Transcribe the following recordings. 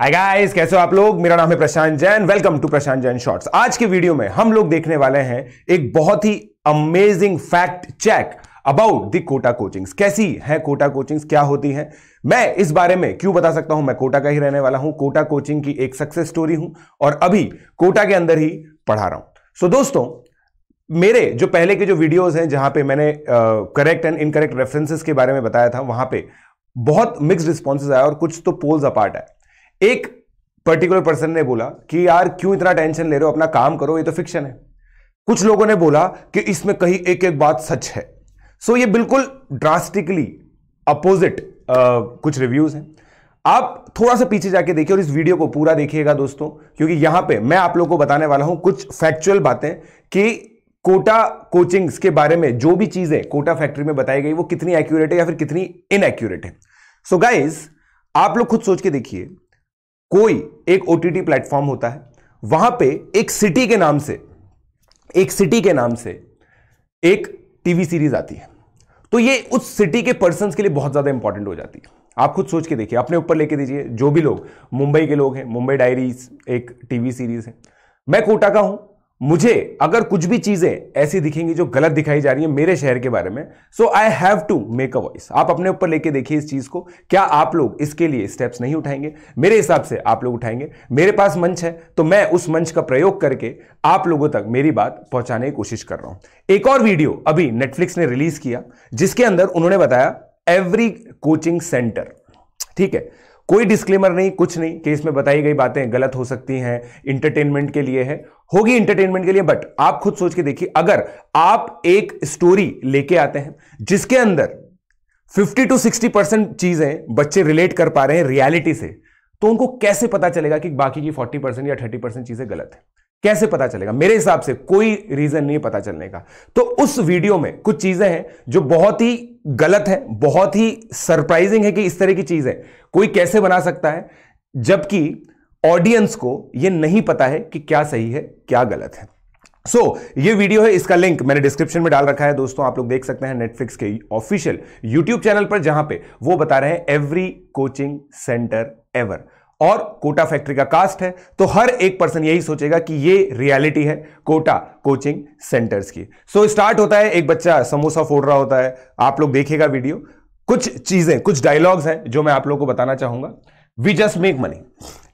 Hi guys कैसे हो आप लोग मेरा नाम है Prashant Jain welcome to Prashant Jain shorts आज के वीडियो में हम लोग देखने वाले हैं एक बहुत ही amazing fact check about the Kota coachings कैसी है कोटा कोचिंग्स क्या होती है मैं इस बारे में क्यों बता सकता हूं मैं कोटा का ही रहने वाला हूं कोटा कोचिंग की एक सक्सेस स्टोरी हूं और अभी कोटा के अंदर ही पढ़ा रहा हूं सो so, दोस्तों मेरे जो पहले के जो वीडियोस हैं जहां पे मैंने करेक्ट एंड इनकरेक्ट रेफरेंसेस के बारे में बताया था वहां पे बहुत मिक्स रिस्पॉन्सेज आया और कुछ तो पोल्स अपार्ट है एक पर्टिकुलर पर्सन ने बोला कि यार क्यों इतना टेंशन ले रहे हो अपना काम करो ये तो फिक्शन है कुछ लोगों ने बोला कि इसमें कहीं एक एक बात सच है सो so, ये बिल्कुल ड्रास्टिकली अपोजिट कुछ रिव्यूज हैं आप थोड़ा सा पीछे जाके देखिए और इस वीडियो को पूरा देखिएगा दोस्तों क्योंकि यहां पे मैं आप लोगों को बताने वाला हूं कुछ फैक्चुअल बातें कि कोटा कोचिंग्स के बारे में जो भी चीजें कोटा फैक्ट्री में बताई गई वो कितनी एक्यूरेट है या फिर कितनी इनएक्यूरेट है सो so गाइज आप लोग खुद सोच के देखिए कोई एक ओ टी प्लेटफॉर्म होता है वहां पे एक सिटी के नाम से एक सिटी के नाम से एक टीवी सीरीज आती है तो ये उस सिटी के पर्सन के लिए बहुत ज़्यादा इंपॉर्टेंट हो जाती है आप खुद सोच के देखिए अपने ऊपर लेके दीजिए जो भी लोग मुंबई के लोग हैं मुंबई डायरीज एक टीवी सीरीज है मैं कोटा का हूं मुझे अगर कुछ भी चीजें ऐसी दिखेंगी जो गलत दिखाई जा रही है मेरे शहर के बारे में so I have to make a voice आप अपने ऊपर लेके देखिए इस चीज को क्या आप लोग इसके लिए स्टेप्स नहीं उठाएंगे मेरे हिसाब से आप लोग उठाएंगे मेरे पास मंच है तो मैं उस मंच का प्रयोग करके आप लोगों तक मेरी बात पहुंचाने की कोशिश कर रहा हूं एक और वीडियो अभी नेटफ्लिक्स ने रिलीज किया जिसके अंदर उन्होंने बताया एवरी कोचिंग सेंटर ठीक है कोई डिस्क्लेमर नहीं कुछ नहीं कि इसमें बताई गई बातें गलत हो सकती हैं इंटरटेनमेंट के लिए है होगी इंटरटेनमेंट के लिए बट आप खुद सोच के देखिए अगर आप एक स्टोरी लेके आते हैं जिसके अंदर 50 टू 60 परसेंट चीजें बच्चे रिलेट कर पा रहे हैं रियलिटी से तो उनको कैसे पता चलेगा कि बाकी की 40 परसेंट या 30 परसेंट चीजें गलत है कैसे पता चलेगा मेरे हिसाब से कोई रीजन नहीं पता चलने का तो उस वीडियो में कुछ चीजें हैं जो बहुत ही गलत है बहुत ही सरप्राइजिंग है कि इस तरह की चीज है कोई कैसे बना सकता है जबकि ऑडियंस को यह नहीं पता है कि क्या सही है क्या गलत है सो so, ये वीडियो है इसका लिंक मैंने डिस्क्रिप्शन में डाल रखा है दोस्तों आप लोग देख सकते हैं नेटफ्लिक्स के ऑफिशियल यूट्यूब चैनल पर जहां पे वो बता रहे हैं एवरी कोचिंग सेंटर एवर और कोटा फैक्ट्री का कास्ट है तो हर एक पर्सन यही सोचेगा कि ये रियलिटी है कोटा कोचिंग सेंटर्स की सो so, स्टार्ट होता है एक बच्चा समोसा फोड़ रहा होता है आप लोग देखेगा वीडियो कुछ चीजें कुछ डायलॉग्स हैं जो मैं आप लोगों को बताना चाहूंगा वी जस्ट मेक मनी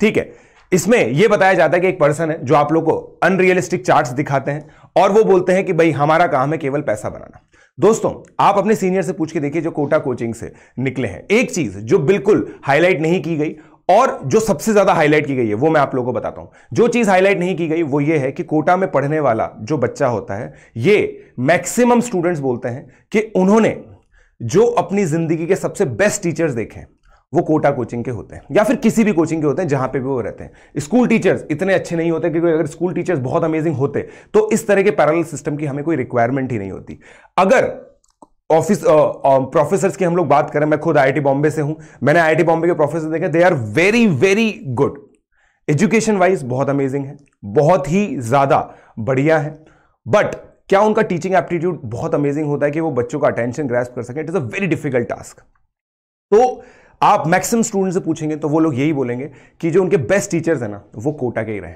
ठीक है इसमें यह बताया जाता है कि एक पर्सन है जो आप लोग को अनरियलिस्टिक चार्ट दिखाते हैं और वो बोलते हैं कि भाई हमारा काम है केवल पैसा बनाना दोस्तों आप अपने सीनियर से पूछ के देखिए जो कोटा कोचिंग से निकले हैं एक चीज जो बिल्कुल हाईलाइट नहीं की गई और जो सबसे ज्यादा हाईलाइट की गई है वो मैं आप लोगों को बताता हूं जो चीज हाईलाइट नहीं की गई वो ये है कि कोटा में पढ़ने वाला जो बच्चा होता है ये मैक्सिमम स्टूडेंट्स बोलते हैं कि उन्होंने जो अपनी जिंदगी के सबसे बेस्ट टीचर्स देखे वो कोटा कोचिंग के होते हैं या फिर किसी भी कोचिंग के होते हैं जहां पे भी वो रहते हैं स्कूल टीचर्स इतने अच्छे नहीं होते क्योंकि अगर स्कूल टीचर्स बहुत अमेजिंग होते तो इस तरह के पैरल सिस्टम की हमें कोई रिक्वायरमेंट ही नहीं होती अगर ऑफिस प्रोफेसर की हम लोग बात करें मैं खुद आई बॉम्बे से हूं मैंने आई बॉम्बे के प्रोफेसर देखे they are very very good education wise बहुत अमेजिंग है बहुत ही ज़्यादा बढ़िया है बट क्या उनका टीचिंग एप्टीट्यूड बहुत अमेजिंग होता है कि वो बच्चों का अटेंशन ग्रेस कर सके it is a very difficult task तो आप मैक्सिमम स्टूडेंट से पूछेंगे तो वो लोग यही बोलेंगे कि जो उनके बेस्ट टीचर्स हैं ना वो कोटा के ही रहे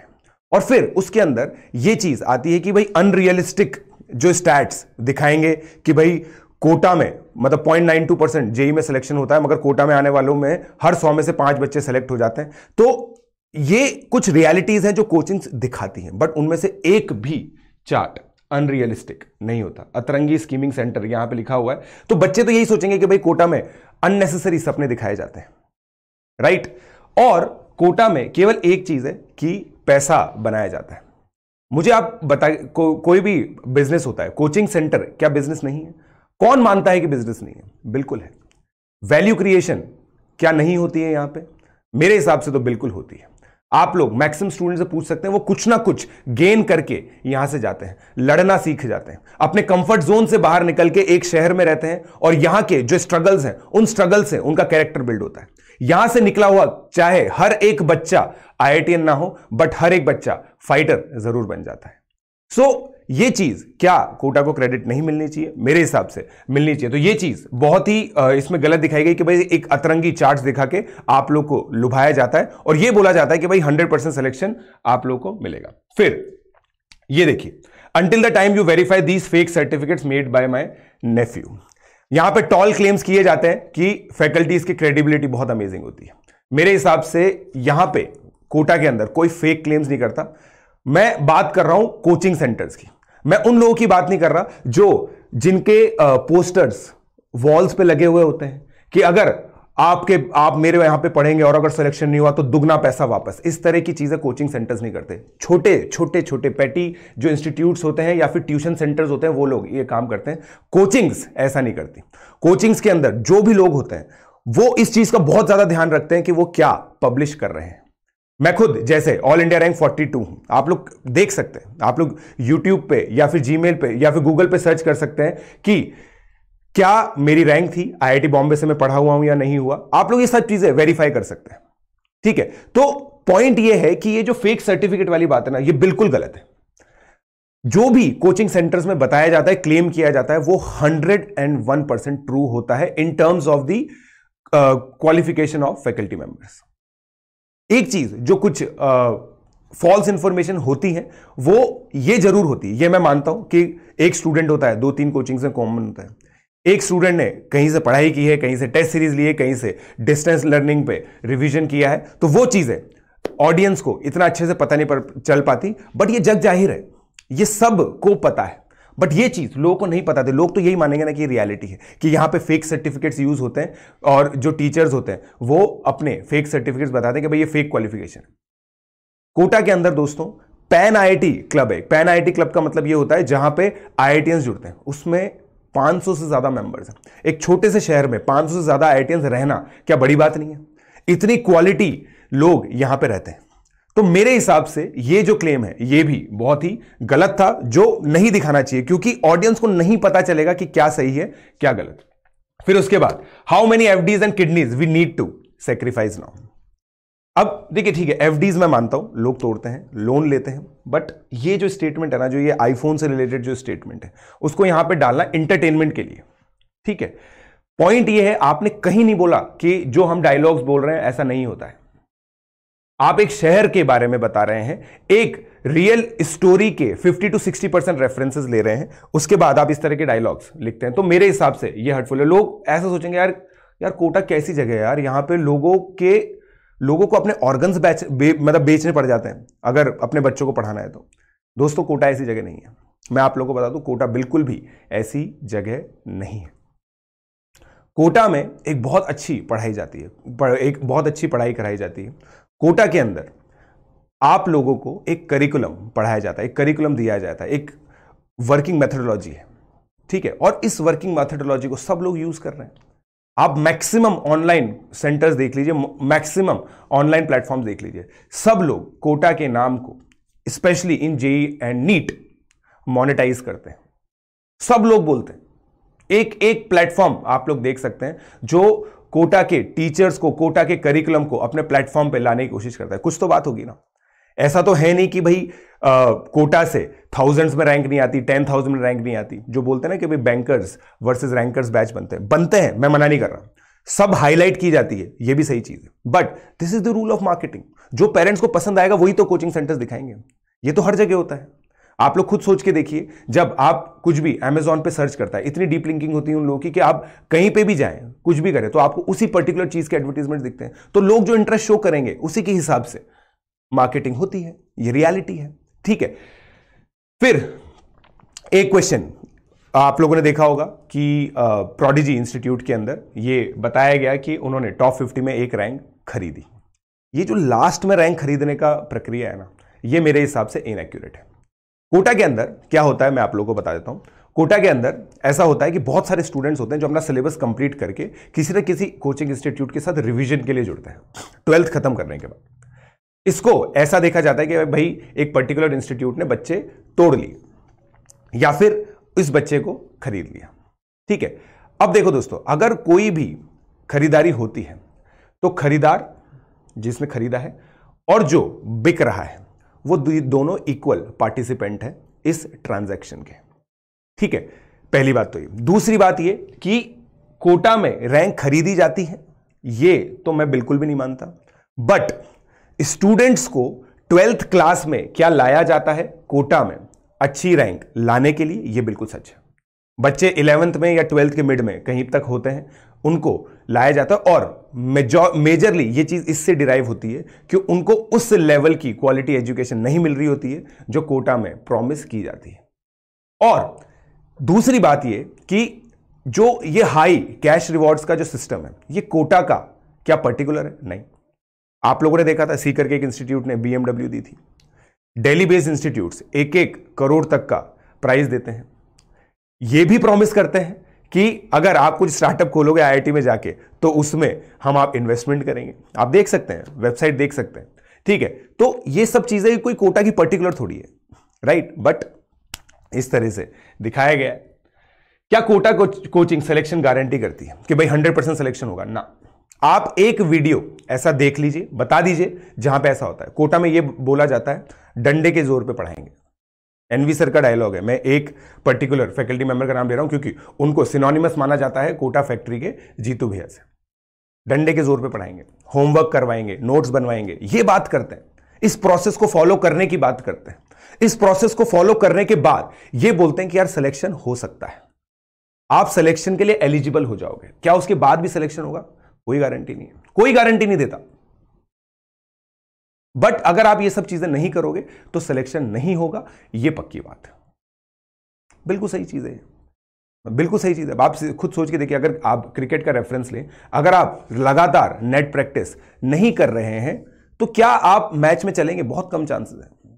और फिर उसके अंदर ये चीज़ आती है कि भाई अनरियलिस्टिक जो स्टैट्स दिखाएंगे कि भाई कोटा में मतलब point nine two percent JEE में सिलेक्शन होता है मगर कोटा में आने वालों में हर सौ में से पांच बच्चे सेलेक्ट हो जाते हैं तो ये कुछ रियलिटीज हैं जो कोचिंग दिखाती हैं बट उनमें से एक भी चार्ट अनरियलिस्टिक नहीं होता अतरंगी स्कीमिंग सेंटर यहां पे लिखा हुआ है तो बच्चे तो यही सोचेंगे कि भाई कोटा में अननेसेसरी सपने दिखाए जाते हैं राइट right? और कोटा में केवल एक चीज है कि पैसा बनाया जाता है मुझे आप बताए को, कोई भी बिजनेस होता है कोचिंग सेंटर क्या बिजनेस नहीं है कौन मानता है कि बिजनेस नहीं है बिल्कुल है वैल्यू क्रिएशन क्या नहीं होती है यहां पे मेरे हिसाब से तो बिल्कुल होती है आप लोग मैक्सिमम स्टूडेंट से पूछ सकते हैं वो कुछ ना कुछ गेन करके यहां से जाते हैं लड़ना सीख जाते हैं अपने कंफर्ट जोन से बाहर निकल के एक शहर में रहते हैं और यहां के जो स्ट्रगल्स हैं उन स्ट्रगल से उनका कैरेक्टर बिल्ड होता है यहां से निकला हुआ चाहे हर एक बच्चा आई ना हो बट हर एक बच्चा फाइटर जरूर बन जाता है सो so, ये चीज़ क्या कोटा को क्रेडिट नहीं मिलनी चाहिए मेरे हिसाब से मिलनी चाहिए तो ये चीज़ बहुत ही इसमें गलत दिखाई गई कि भाई एक अतरंगी चार्ट दिखा के आप लोग को लुभाया जाता है और ये बोला जाता है कि भाई हंड्रेड परसेंट सिलेक्शन आप लोग को मिलेगा फिर ये देखिए until the time you verify these fake certificate made by my nephew यहां पे टॉल क्लेम्स किए जाते हैं कि फैकल्टीज की क्रेडिबिलिटी बहुत अमेजिंग होती है मेरे हिसाब से यहां पे कोटा के अंदर कोई फेक क्लेम्स नहीं करता मैं बात कर रहा हूं कोचिंग सेंटर्स की मैं उन लोगों की बात नहीं कर रहा जो जिनके पोस्टर्स वॉल्स पे लगे हुए होते हैं कि अगर आपके आप मेरे यहाँ पे पढ़ेंगे और अगर सिलेक्शन नहीं हुआ तो दुगना पैसा वापस इस तरह की चीज़ें कोचिंग सेंटर्स नहीं करते छोटे छोटे छोटे पैटी जो इंस्टीट्यूट्स होते हैं या फिर ट्यूशन सेंटर्स होते हैं वो लोग ये काम करते हैं कोचिंग्स ऐसा नहीं करती कोचिंग्स के अंदर जो भी लोग होते हैं वो इस चीज़ का बहुत ज़्यादा ध्यान रखते हैं कि वो क्या पब्लिश कर रहे हैं मैं खुद जैसे ऑल इंडिया रैंक 42 हूं आप लोग देख सकते हैं आप लोग यूट्यूब पे या फिर जीमेल पे या फिर गूगल पे सर्च कर सकते हैं कि क्या मेरी रैंक थी आईआईटी बॉम्बे से मैं पढ़ा हुआ हूं या नहीं हुआ आप लोग ये सब चीजें वेरीफाई कर सकते हैं ठीक है तो पॉइंट ये है कि ये जो फेक सर्टिफिकेट वाली बात है ना ये बिल्कुल गलत है जो भी कोचिंग सेंटर्स में बताया जाता है क्लेम किया जाता है वो hundred and one percent true होता है in terms of the qualification of faculty members एक चीज जो कुछ फॉल्स इंफॉर्मेशन होती है वो ये जरूर होती है ये मैं मानता हूं कि एक स्टूडेंट होता है दो तीन कोचिंग से कॉमन होता है एक स्टूडेंट ने कहीं से पढ़ाई की है कहीं से टेस्ट सीरीज ली है कहीं से डिस्टेंस लर्निंग पे रिवीजन किया है तो वो चीज़ है ऑडियंस को इतना अच्छे से पता नहीं पर चल पाती बट ये जग जाहिर है ये सब को पता है बट ये चीज़ लोगों को नहीं पता थे लोग तो यही मानेंगे ना कि रियलिटी है कि यहां पे फेक सर्टिफिकेट्स यूज़ होते हैं और जो टीचर्स होते हैं वो अपने फेक सर्टिफिकेट्स बताते हैं कि भाई ये फेक क्वालिफिकेशन है कोटा के अंदर दोस्तों पैन आईआईटी क्लब है पैन आईआईटी क्लब का मतलब ये होता है जहां पे आई जुड़ते हैं उसमें 500 से ज़्यादा मेंबर्स हैं एक छोटे से शहर में 500 से ज़्यादा आई रहना क्या बड़ी बात नहीं है इतनी क्वालिटी लोग यहां पे रहते हैं तो मेरे हिसाब से ये जो क्लेम है ये भी बहुत ही गलत था जो नहीं दिखाना चाहिए क्योंकि ऑडियंस को नहीं पता चलेगा कि क्या सही है क्या गलत फिर उसके बाद how many days and kidneys we need to sacrifice now अब देखिए ठीक है एफडीज मैं मानता हूं लोग तोड़ते हैं लोन लेते हैं बट ये जो स्टेटमेंट है ना जो ये आईफोन से रिलेटेड जो स्टेटमेंट है उसको यहां पे डालना इंटरटेनमेंट के लिए ठीक है पॉइंट ये है आपने कहीं नहीं बोला कि जो हम डायलॉग्स बोल रहे हैं ऐसा नहीं होता है आप एक शहर के बारे में बता रहे हैं एक रियल स्टोरी के 50 टू 60 परसेंट रेफरेंसेज ले रहे हैं उसके बाद आप इस तरह के डायलॉग्स लिखते हैं तो मेरे हिसाब से ये हर्टफुल है लोग ऐसा सोचेंगे यार यार कोटा कैसी जगह है यार यहाँ पे लोगों के लोगों को अपने ऑर्गन्स बेच बे, मतलब बेचने पड़ जाते हैं अगर अपने बच्चों को पढ़ाना है तो दोस्तों कोटा ऐसी जगह नहीं है मैं आप लोगों को बता दूं कोटा बिल्कुल भी ऐसी जगह नहीं है कोटा में एक बहुत अच्छी पढ़ाई जाती है एक बहुत अच्छी पढ़ाई कराई जाती है कोटा के अंदर आप लोगों को एक करिकुलम पढ़ाया जाता है एक करिकुलम दिया जाता है एक वर्किंग मैथडोलॉजी है ठीक है और इस वर्किंग मैथडोलॉजी को सब लोग यूज़ कर रहे हैं आप मैक्सिमम ऑनलाइन सेंटर्स देख लीजिए मैक्सिमम ऑनलाइन प्लेटफॉर्म्स देख लीजिए सब लोग कोटा के नाम को specially in JEE and NEET monetize करते हैं सब लोग बोलते हैं एक एक प्लेटफॉर्म आप लोग देख सकते हैं जो कोटा के टीचर्स को कोटा के करिकुलम को अपने प्लेटफॉर्म पे लाने की कोशिश करता है कुछ तो बात होगी ना ऐसा तो है नहीं कि भाई आ, कोटा से थाउजेंड्स में रैंक नहीं आती टेन थाउजेंड में रैंक नहीं आती जो बोलते हैं ना कि भाई बैंकर्स वर्सेज रैंकर्स बैच बनते हैं बनते हैं मैं मना नहीं कर रहा सब हाईलाइट की जाती है ये भी सही चीज़ है but this is the rule of marketing जो पेरेंट्स को पसंद आएगा वही तो कोचिंग सेंटर्स दिखाएंगे ये तो हर जगह होता है आप लोग खुद सोच के देखिए जब आप कुछ भी अमेजोन पे सर्च करता है इतनी डीप लिंकिंग होती है उन लोगों की कि आप कहीं पे भी जाएं कुछ भी करें तो आपको उसी पर्टिकुलर चीज़ के एडवर्टीजमेंट दिखते हैं तो लोग जो इंटरेस्ट शो करेंगे उसी के हिसाब से मार्केटिंग होती है ये रियलिटी है ठीक है फिर एक क्वेश्चन आप लोगों ने देखा होगा कि प्रोडिजी इंस्टीट्यूट के अंदर ये बताया गया कि उन्होंने टॉप फिफ्टी में एक रैंक खरीदी ये जो लास्ट में रैंक खरीदने का प्रक्रिया है ना ये मेरे हिसाब से इनएक्यूरेट है कोटा के अंदर क्या होता है मैं आप लोगों को बता देता हूँ कोटा के अंदर ऐसा होता है कि बहुत सारे स्टूडेंट्स होते हैं जो अपना सिलेबस कंप्लीट करके किसी न किसी कोचिंग इंस्टीट्यूट के साथ रिवीजन के लिए जुड़ते हैं ट्वेल्थ खत्म करने के बाद इसको ऐसा देखा जाता है कि भाई एक पर्टिकुलर इंस्टीट्यूट ने बच्चे तोड़ लिए या फिर इस बच्चे को खरीद लिया ठीक है अब देखो दोस्तों अगर कोई भी खरीदारी होती है तो खरीदार जिसने खरीदा है और जो बिक रहा है वो दोनों इक्वल पार्टिसिपेंट है इस ट्रांजैक्शन के ठीक है पहली बात तो ये दूसरी बात ये कि कोटा में रैंक खरीदी जाती है ये तो मैं बिल्कुल भी नहीं मानता बट स्टूडेंट्स को ट्वेल्थ क्लास में क्या लाया जाता है कोटा में अच्छी रैंक लाने के लिए ये बिल्कुल सच है बच्चे इलेवंथ में या ट्वेल्थ के मिड में कहीं तक होते हैं उनको लाया जाता है और मेजरली ये चीज़ इससे डिराइव होती है कि उनको उस लेवल की क्वालिटी एजुकेशन नहीं मिल रही होती है जो कोटा में प्रॉमिस की जाती है और दूसरी बात ये कि जो ये हाई कैश रिवॉर्ड्स का जो सिस्टम है ये कोटा का क्या पर्टिकुलर है नहीं आप लोगों ने देखा था सीकर के एक इंस्टीट्यूट ने बीएमडब्ल्यू दी थी डेली बेस्ड इंस्टीट्यूट्स एक एक करोड़ तक का प्राइस देते हैं ये भी प्रॉमिस करते हैं कि अगर आप कुछ स्टार्टअप खोलोगे आईआईटी में जाके तो उसमें हम आप इन्वेस्टमेंट करेंगे आप देख सकते हैं वेबसाइट देख सकते हैं ठीक है तो ये सब चीज़ें कोई कोटा की पर्टिकुलर थोड़ी है राइट बट इस तरह से दिखाया गया क्या कोटा को, कोचिंग सिलेक्शन गारंटी करती है कि भाई हंड्रेड परसेंट सिलेक्शन होगा ना आप एक वीडियो ऐसा देख लीजिए बता दीजिए जहां पे ऐसा होता है कोटा में ये बोला जाता है डंडे के जोर पे पढ़ाएंगे एनवी सर का डायलॉग है मैं एक पर्टिकुलर फैकल्टी मेंबर का नाम ले रहा हूं क्योंकि उनको सिनोनिमस माना जाता है कोटा फैक्ट्री के जीतू भैया से डंडे के जोर पे पढ़ाएंगे होमवर्क करवाएंगे नोट्स बनवाएंगे ये बात करते हैं इस प्रोसेस को फॉलो करने की बात करते हैं इस प्रोसेस को फॉलो करने के बाद ये बोलते हैं कि यार सिलेक्शन हो सकता है आप सिलेक्शन के लिए एलिजिबल हो जाओगे क्या उसके बाद भी सिलेक्शन होगा कोई गारंटी नहीं है कोई गारंटी नहीं देता बट अगर आप ये सब चीजें नहीं करोगे तो सिलेक्शन नहीं होगा ये पक्की बात है बिल्कुल सही चीज है बिल्कुल सही चीज़ है आप खुद सोच के देखिए अगर आप क्रिकेट का रेफरेंस लें अगर आप लगातार नेट प्रैक्टिस नहीं कर रहे हैं तो क्या आप मैच में चलेंगे बहुत कम चांसेस है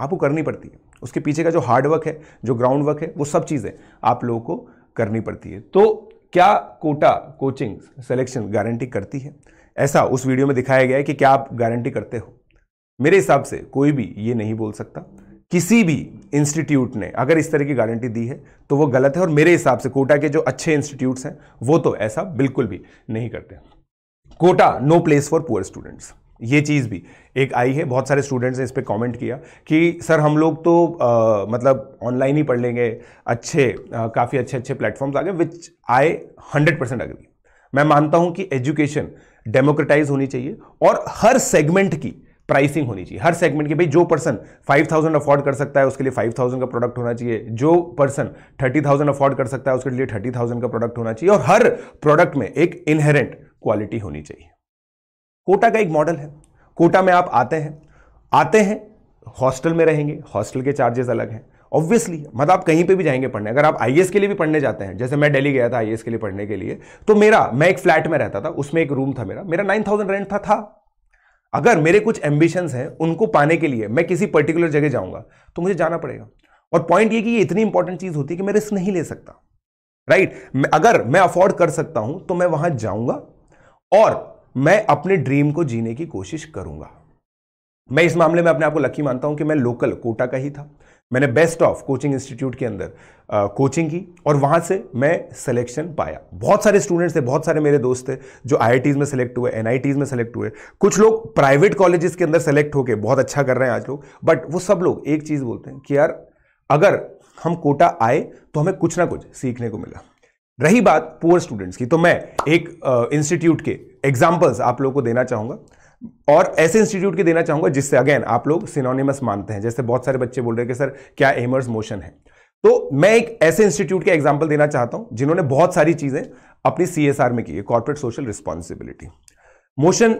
आपको करनी पड़ती है उसके पीछे का जो हार्डवर्क है जो ग्राउंड वर्क है वो सब चीज़ें आप लोगों को करनी पड़ती है तो क्या कोटा कोचिंग सिलेक्शन गारंटी करती है ऐसा उस वीडियो में दिखाया गया है कि क्या आप गारंटी करते हो मेरे हिसाब से कोई भी ये नहीं बोल सकता किसी भी इंस्टीट्यूट ने अगर इस तरह की गारंटी दी है तो वो गलत है और मेरे हिसाब से कोटा के जो अच्छे इंस्टीट्यूट्स हैं वो तो ऐसा बिल्कुल भी नहीं करते Kota no place for poor students ये चीज़ भी एक आई है बहुत सारे स्टूडेंट्स ने इस पर कॉमेंट किया कि सर हम लोग तो आ, मतलब ऑनलाइन ही पढ़ लेंगे अच्छे काफ़ी अच्छे अच्छे प्लेटफॉर्म्स आ गए which I hundred percent agree मैं मानता हूँ कि एजुकेशन डेमोक्रेटाइज होनी चाहिए और हर सेगमेंट की प्राइसिंग होनी चाहिए हर सेगमेंट की भाई जो पर्सन 5000 अफोर्ड कर सकता है उसके लिए 5000 का प्रोडक्ट होना चाहिए जो पर्सन 30000 अफोर्ड कर सकता है उसके लिए 30000 का प्रोडक्ट होना चाहिए और हर प्रोडक्ट में एक इनहेरेंट क्वालिटी होनी चाहिए कोटा का एक मॉडल है कोटा में आप आते हैं आते हैं हॉस्टल में रहेंगे हॉस्टल के चार्जेस अलग हैं ऑब्वियसली मतलब आप कहीं पे भी जाएंगे पढ़ने अगर आप आई के लिए भी पढ़ने जाते हैं जैसे मैं दिल्ली गया था आई के लिए पढ़ने के लिए तो मेरा मैं एक फ्लैट में रहता था उसमें एक रूम था मेरा मेरा नाइन थाउजेंड रेंट था था अगर मेरे कुछ एम्बिशंस हैं उनको पाने के लिए मैं किसी पर्टिकुलर जगह जाऊंगा तो मुझे जाना पड़ेगा और पॉइंट ये कि ये इतनी इंपॉर्टेंट चीज़ होती है कि मैं रिस्क नहीं ले सकता राइट right? अगर मैं अफोर्ड कर सकता हूं तो मैं वहां जाऊंगा और मैं अपने ड्रीम को जीने की कोशिश करूंगा मैं इस मामले में अपने आप को लकी मानता हूं कि मैं लोकल कोटा का ही था मैंने बेस्ट ऑफ कोचिंग इंस्टीट्यूट के अंदर कोचिंग की और वहाँ से मैं सिलेक्शन पाया बहुत सारे स्टूडेंट्स थे बहुत सारे मेरे दोस्त थे जो आई में सेलेक्ट हुए एन में सेलेक्ट हुए कुछ लोग प्राइवेट कॉलेजेस के अंदर सेलेक्ट होके बहुत अच्छा कर रहे हैं आज लोग बट वो सब लोग एक चीज़ बोलते हैं कि यार अगर हम कोटा आए तो हमें कुछ ना कुछ सीखने को मिला रही बात पुअर स्टूडेंट्स की तो मैं एक इंस्टीट्यूट के एग्जाम्पल्स आप लोगों को देना चाहूँगा और ऐसे इंस्टीट्यूट के देना चाहूंगा जिससे अगेन आप लोग सिनोनिमस मानते हैं जैसे बहुत सारे बच्चे बोल रहे हैं कि सर क्या एमर्स मोशन है तो मैं एक ऐसे इंस्टीट्यूट का एग्जाम्पल देना चाहता हूं जिन्होंने बहुत सारी चीजें अपनी सी में की है corporate social responsibility Motion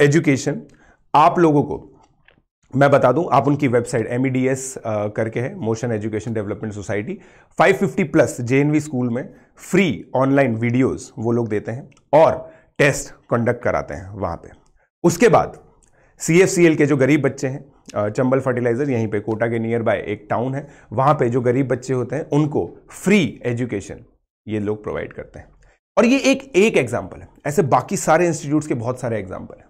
Education आप लोगों को मैं बता दूं आप उनकी वेबसाइट एम e करके है Motion Education Development Society 550 plus जे स्कूल में फ्री ऑनलाइन वीडियोस वो लोग देते हैं और टेस्ट कंडक्ट कराते हैं वहां पे उसके बाद सी के जो गरीब बच्चे हैं चंबल फर्टिलाइज़र यहीं पे कोटा के नियर बाय एक टाउन है वहाँ पे जो गरीब बच्चे होते हैं उनको फ्री एजुकेशन ये लोग प्रोवाइड करते हैं और ये एक एक एग्जाम्पल है ऐसे बाकी सारे इंस्टीट्यूट्स के बहुत सारे एग्जाम्पल हैं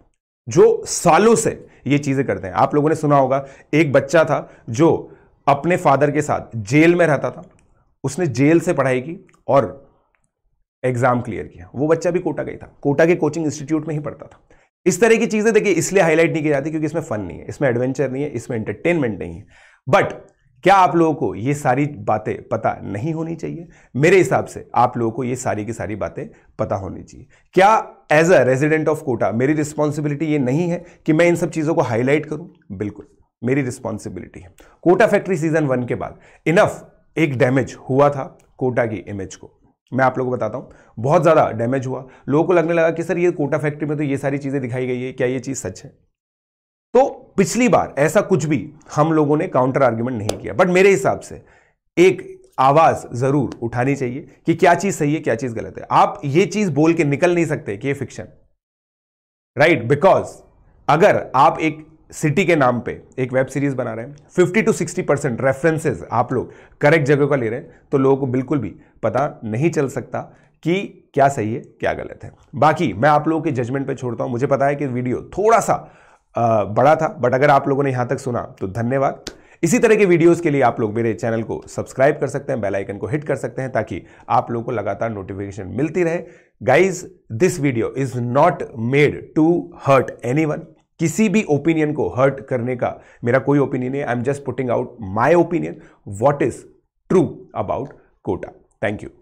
जो सालों से ये चीज़ें करते हैं आप लोगों ने सुना होगा एक बच्चा था जो अपने फादर के साथ जेल में रहता था उसने जेल से पढ़ाई की और एग्ज़ाम क्लियर किया वो बच्चा भी कोटा गई था कोटा के कोचिंग इंस्टीट्यूट में ही पढ़ता था इस तरह की चीज़ें देखिए इसलिए हाईलाइट नहीं की जाती क्योंकि इसमें फन नहीं है इसमें एडवेंचर नहीं है इसमें एंटरटेनमेंट नहीं है बट क्या आप लोगों को ये सारी बातें पता नहीं होनी चाहिए मेरे हिसाब से आप लोगों को ये सारी की सारी बातें पता होनी चाहिए क्या as a resident of Kota मेरी रिस्पॉन्सिबिलिटी ये नहीं है कि मैं इन सब चीज़ों को हाईलाइट करूं बिल्कुल मेरी रिस्पॉन्सिबिलिटी है कोटा फैक्ट्री सीजन वन के बाद इनफ एक डैमेज हुआ था कोटा की इमेज को मैं आप लोगों को बताता हूँ बहुत ज़्यादा डैमेज हुआ लोगों को लगने लगा कि सर ये कोटा फैक्ट्री में तो ये सारी चीज़ें दिखाई गई है क्या ये चीज़ सच है तो पिछली बार ऐसा कुछ भी हम लोगों ने काउंटर आर्ग्यूमेंट नहीं किया बट मेरे हिसाब से एक आवाज़ ज़रूर उठानी चाहिए कि क्या चीज़ सही है क्या चीज़ गलत है आप ये चीज़ बोल के निकल नहीं सकते कि ये फिक्शन राइट बिकॉज अगर आप एक सिटी के नाम पे एक वेब सीरीज़ बना रहे हैं fifty to sixty percent references आप लोग करेक्ट जगह का ले रहे हैं तो लोगों को बिल्कुल भी पता नहीं चल सकता कि क्या सही है क्या गलत है बाकी मैं आप लोगों के जजमेंट पे छोड़ता हूँ मुझे पता है कि वीडियो थोड़ा सा आ, बड़ा था बट अगर आप लोगों ने यहाँ तक सुना तो धन्यवाद इसी तरह के वीडियोस के लिए आप लोग मेरे चैनल को सब्सक्राइब कर सकते हैं बेल आइकन को हिट कर सकते हैं ताकि आप लोगों को लगातार नोटिफिकेशन मिलती रहे guys this video is not made to hurt anyone किसी भी ओपिनियन को हर्ट करने का मेरा कोई ओपिनियन है I am just putting out my opinion what is true about Kota thank you